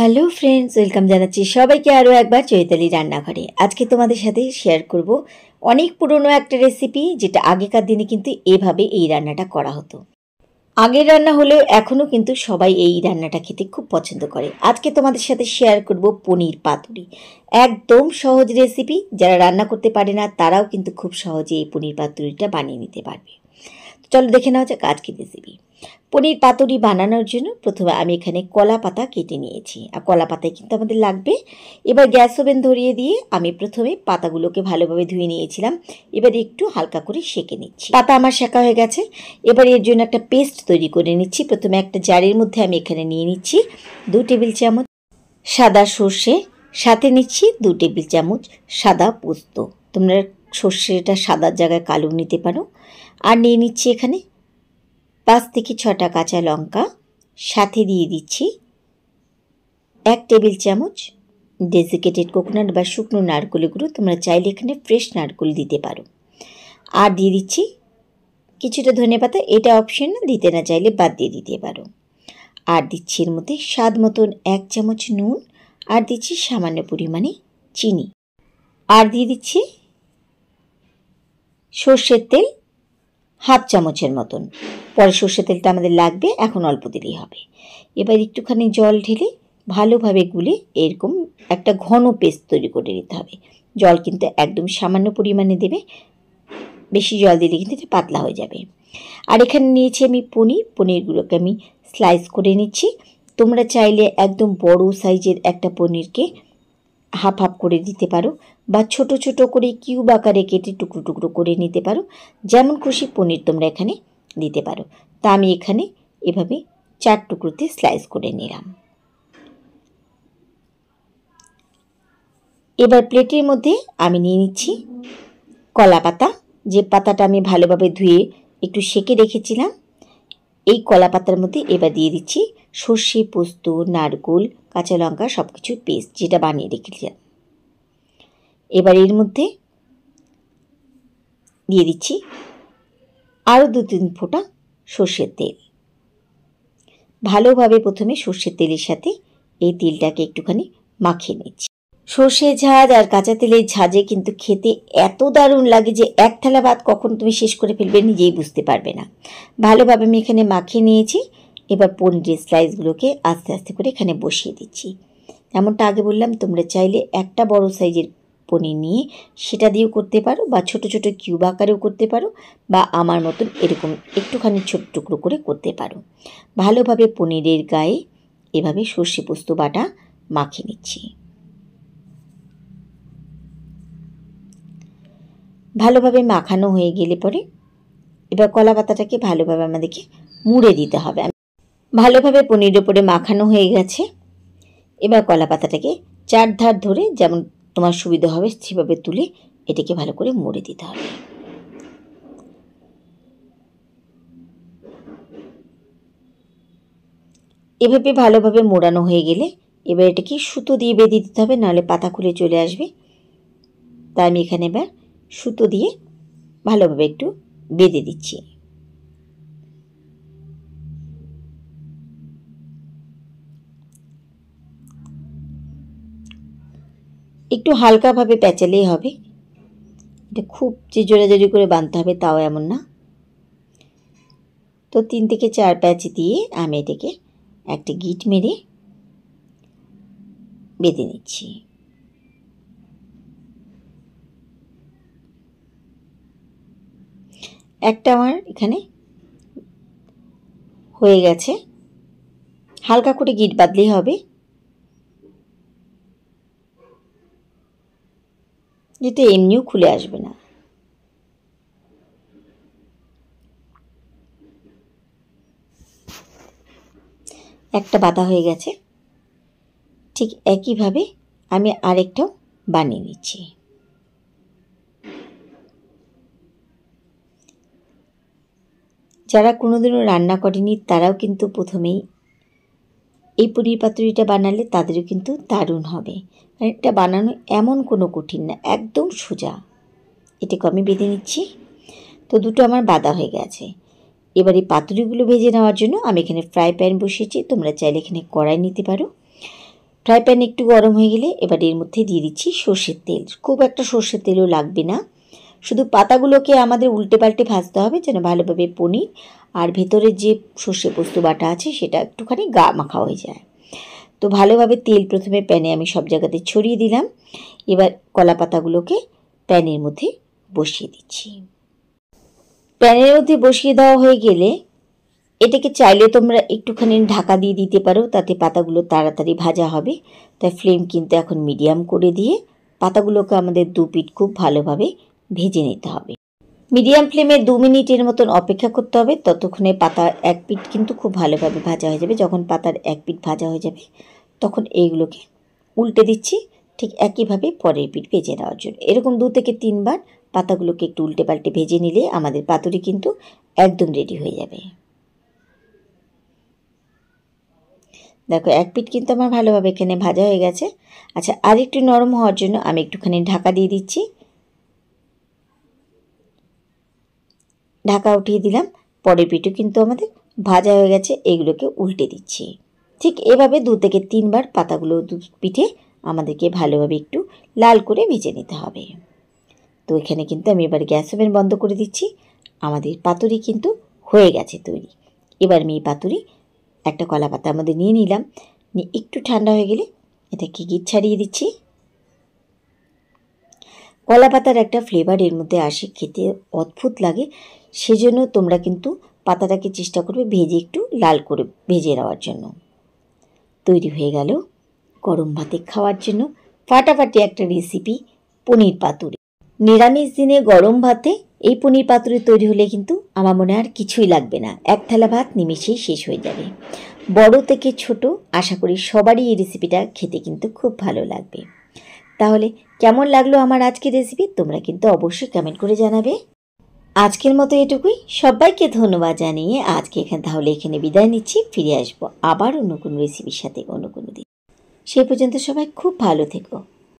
hello friends welcome জানাচ্ছি সবাইকে আরও একবার চৈতালি রান্নাঘরে আজকে তোমাদের সাথে শেয়ার করব অনেক পুরনো একটা রেসিপি যেটা আগেকার দিনে কিন্তু এভাবে এই রান্নাটা করা হতো আগের রান্না হলেও এখনও কিন্তু সবাই এই রান্নাটা খেতে খুব পছন্দ করে আজকে তোমাদের সাথে শেয়ার করব পনির পাতুরি একদম সহজ রেসিপি যারা রান্না করতে পারে না তারাও কিন্তু খুব সহজে এই পনির পাতুরিটা বানিয়ে নিতে পারবে চলো দেখে নেওয়া যাক আজকের রেসিপি পনির পাতুরি বানানোর জন্য প্রথমে আমি এখানে কলা পাতা কেটে নিয়েছি আর কলা পাতায় কিন্তু আমাদের লাগবে এবার গ্যাস ওভেন ধরিয়ে দিয়ে আমি প্রথমে পাতাগুলোকে ভালোভাবে ধুয়ে নিয়েছিলাম এবার একটু হালকা করে সেঁকে নিচ্ছি পাতা আমার শেখা হয়ে গেছে এবার এর জন্য একটা পেস্ট তৈরি করে নিচ্ছি প্রথমে একটা জারের মধ্যে আমি এখানে নিয়ে নিচ্ছি দু টেবিল চামচ সাদা সর্ষে সাথে নিচ্ছি দু টেবিল চামচ সাদা পোস্ত তোমরা সর্ষেটা সাদার জায়গায় কালো নিতে পারো আর নিয়ে নিচ্ছি এখানে পাঁচ থেকে ছটা কাঁচা লঙ্কা সাথে দিয়ে দিচ্ছি এক টেবিল চামচ ডেজিকেটেড কোকোনাট বা শুকনো নারকোল গুঁড়ো তোমরা চাইলে এখানে ফ্রেশ নারকোল দিতে পারো আর দিয়ে দিচ্ছি কিছুটা ধনে পাতা এটা অপশন দিতে না চাইলে বাদ দিয়ে দিতে পারো আর দিচ্ছি এর মধ্যে স্বাদ মতন এক চামচ নুন আর দিচ্ছি সামান্য পরিমাণে চিনি আর দিয়ে দিচ্ছি সর্ষের তেল হাফ চামচের মতন পরে সর্ষে তেলটা আমাদের লাগবে এখন অল্প দিলেই হবে এবার একটুখানি জল ঢেলে ভালোভাবে গুলে এরকম একটা ঘন পেস্ট তৈরি করে নিতে হবে জল কিন্তু একদম সামান্য পরিমাণে দেবে বেশি জল দিলে কিন্তু এটা পাতলা হয়ে যাবে আর এখানে নিয়েছি আমি পনির পনিরগুলোকে আমি স্লাইস করে নিচ্ছি তোমরা চাইলে একদম বড় সাইজের একটা পনিরকে হাফ হাফ করে দিতে পারো বা ছোট ছোট করে কিউব আকারে কেটে টুকরো টুকরো করে নিতে পারো যেমন খুশি পনির তোমরা এখানে দিতে পারো তা আমি এখানে এভাবে চার টুকরোতে স্লাইস করে নিলাম এবার প্লেটের মধ্যে আমি নিয়ে নিচ্ছি কলা পাতা যে পাতাটা আমি ভালোভাবে ধুয়ে একটু সেকে রেখেছিলাম এই কলা পাতার মধ্যে এবার দিয়ে দিচ্ছি সর্ষে পোস্ত নারকোল কাঁচা লঙ্কা সব কিছু পেস্ট যেটা বানিয়ে রেখেছিলাম এবার এর মধ্যে দিয়ে দিচ্ছি আরও দু তিন ফোঁটা সর্ষের তেল ভালোভাবে প্রথমে সর্ষের তেলের সাথে এই তেলটাকে একটুখানি মাখিয়ে নিচ্ছি সর্ষে ঝাঁজ আর কাঁচা তেলের ঝাঁজে কিন্তু খেতে এত দারুণ লাগে যে এক থালা ভাত কখন তুমি শেষ করে ফেলবে নিজেই বুঝতে পারবে না ভালোভাবে আমি এখানে মাখিয়ে নিয়েছি এবার পনিরের স্লাইসগুলোকে আস্তে আস্তে করে এখানে বসিয়ে দিচ্ছি এমনটা আগে বললাম তোমরা চাইলে একটা বড় সাইজের পনির নিয়ে সেটা দিয়েও করতে পারো বা ছোট ছোট কিউব আকারেও করতে পারো বা আমার মতন এরকম একটুখানি ছোট টুকরো করে করতে পারো ভালোভাবে পনিরের গায়ে এভাবে সর্ষে পোস্ত বাটা মাখিয়ে নিচ্ছি ভালোভাবে মাখানো হয়ে গেলে পরে এবার কলা পাতাটাকে ভালোভাবে আমাদেরকে মুড়ে দিতে হবে ভালোভাবে পনিরের ওপরে মাখানো হয়ে গেছে এবার কলা পাতাটাকে চার ধার ধরে যেমন তোমার সুবিধা হবে সেভাবে তুলে এটিকে ভালো করে মুড়ে দিতে হবে এভাবে ভালোভাবে মোড়ানো হয়ে গেলে এবার এটাকে সুতো দিয়ে বেঁধে দিতে হবে নাহলে পাতা খুলে চলে আসবে তাই আমি এখানে এবার সুতো দিয়ে ভালোভাবে একটু বেঁধে দিচ্ছি একটু হালকাভাবে প্যাঁচালেই হবে এটা খুব যে জোরাজোরি করে বাঁধতে হবে তাও এমন না তো তিন থেকে চার প্যাচ দিয়ে আমি এটাকে একটা গিট মেরে বেঁধে নিচ্ছি একটা আমার এখানে হয়ে গেছে হালকা করে গিট বাঁধলেই হবে যেটা এমনিও খুলে আসবে না একটা বাঁধা হয়ে গেছে ঠিক একইভাবে আমি আরেকটাও বানিয়ে নিচ্ছি যারা কোনোদিনও রান্না করেনি তারাও কিন্তু প্রথমেই এই পুরীর পাতুরিটা বানালে তাদেরও কিন্তু দারুণ হবে কারণ এটা বানানো এমন কোনো কঠিন না একদম সোজা এটাকে আমি বেঁধে নিচ্ছি তো দুটো আমার বাদা হয়ে গেছে এবার এই পাতুরিগুলো ভেজে নেওয়ার জন্য আমি এখানে ফ্রাই প্যান বসিয়েছি তোমরা চাইলে এখানে কড়াই নিতে পারো ফ্রাই প্যান একটু গরম হয়ে গেলে এবার এর মধ্যে দিয়ে দিচ্ছি সর্ষের তেল খুব একটা সর্ষের তেলও লাগবে না শুধু পাতাগুলোকে আমাদের উল্টে পাল্টে ভাজতে হবে যেন ভালোভাবে পনির আর ভেতরে যে সর্ষে পোস্ত বাটা আছে সেটা একটুখানি গা মাখা হয়ে যায় তো ভালোভাবে তেল প্রথমে প্যানে আমি সব জায়গাতে ছড়িয়ে দিলাম এবার কলা পাতাগুলোকে প্যানের মধ্যে বসিয়ে দিচ্ছি প্যানের মধ্যে বসিয়ে দেওয়া হয়ে গেলে এটাকে চাইলে তোমরা একটুখানি ঢাকা দিয়ে দিতে পারো তাতে পাতাগুলো তাড়াতাড়ি ভাজা হবে তাই ফ্লেম কিন্তু এখন মিডিয়াম করে দিয়ে পাতাগুলোকে আমাদের দু পিট খুব ভালোভাবে ভেজে নিতে হবে মিডিয়াম ফ্লেমে দু মিনিটের মতন অপেক্ষা করতে হবে ততক্ষণে পাতার এক পিঠ কিন্তু খুব ভালোভাবে ভাজা হয়ে যাবে যখন পাতার এক পিঠ ভাজা হয়ে যাবে তখন এইগুলোকে উল্টে দিচ্ছি ঠিক একইভাবে পরের পিঠ ভেজে নেওয়ার জন্য এরকম দু থেকে তিনবার পাতাগুলোকে একটু উল্টে পাল্টে ভেজে নিলে আমাদের পাতুরি কিন্তু একদম রেডি হয়ে যাবে দেখো এক পিঠ কিন্তু আমার ভালোভাবে এখানে ভাজা হয়ে গেছে আচ্ছা আর একটু নরম হওয়ার জন্য আমি একটুখানি ঢাকা দিয়ে দিচ্ছি ঢাকা উঠিয়ে দিলাম পরের পিঠে কিন্তু আমাদের ভাজা হয়ে গেছে এগুলোকে উল্টে দিচ্ছি ঠিক এভাবে দু থেকে তিনবার পাতাগুলো দু পিঠে আমাদেরকে ভালোভাবে একটু লাল করে ভেজে নিতে হবে তো এখানে কিন্তু আমি এবার গ্যাস ওভেন বন্ধ করে দিচ্ছি আমাদের পাতুরি কিন্তু হয়ে গেছে তৈরি এবার আমি এই পাতুরি একটা কলা পাতা আমাদের নিয়ে নিলাম নিয়ে একটু ঠান্ডা হয়ে গেলে এটাকে গিট ছাড়িয়ে দিচ্ছি কলা পাতার একটা ফ্লেভার এর মধ্যে আসে খেতে অদ্ভুত লাগে সেজন্য তোমরা কিন্তু পাতাটাকে চেষ্টা করবে ভেজে একটু লাল করে ভেজে নেওয়ার জন্য তৈরি হয়ে গেল গরম ভাতে খাওয়ার জন্য ফাটাফাটি একটা রেসিপি পনির পাতুরি নিরামিষ দিনে গরম ভাতে এই পনির পাতুরি তৈরি হলে কিন্তু আমার মনে আর কিছুই লাগবে না এক থালা ভাত নিমেষেই শেষ হয়ে যাবে বড় থেকে ছোট আশা করি সবারই এই রেসিপিটা খেতে কিন্তু খুব ভালো লাগবে তাহলে কেমন লাগলো আমার আজকের রেসিপি তোমরা কিন্তু অবশ্যই কমেন্ট করে জানাবে আজকের মতো এটুকুই সবাইকে ধন্যবাদ জানিয়ে আজকে এখানে তাহলে এখানে বিদায় নিচ্ছি ফিরে আসবো আবার অন্য কোনো রেসিপির সাথে অন্য কোনো দিন সেই পর্যন্ত সবাই খুব ভালো থেকো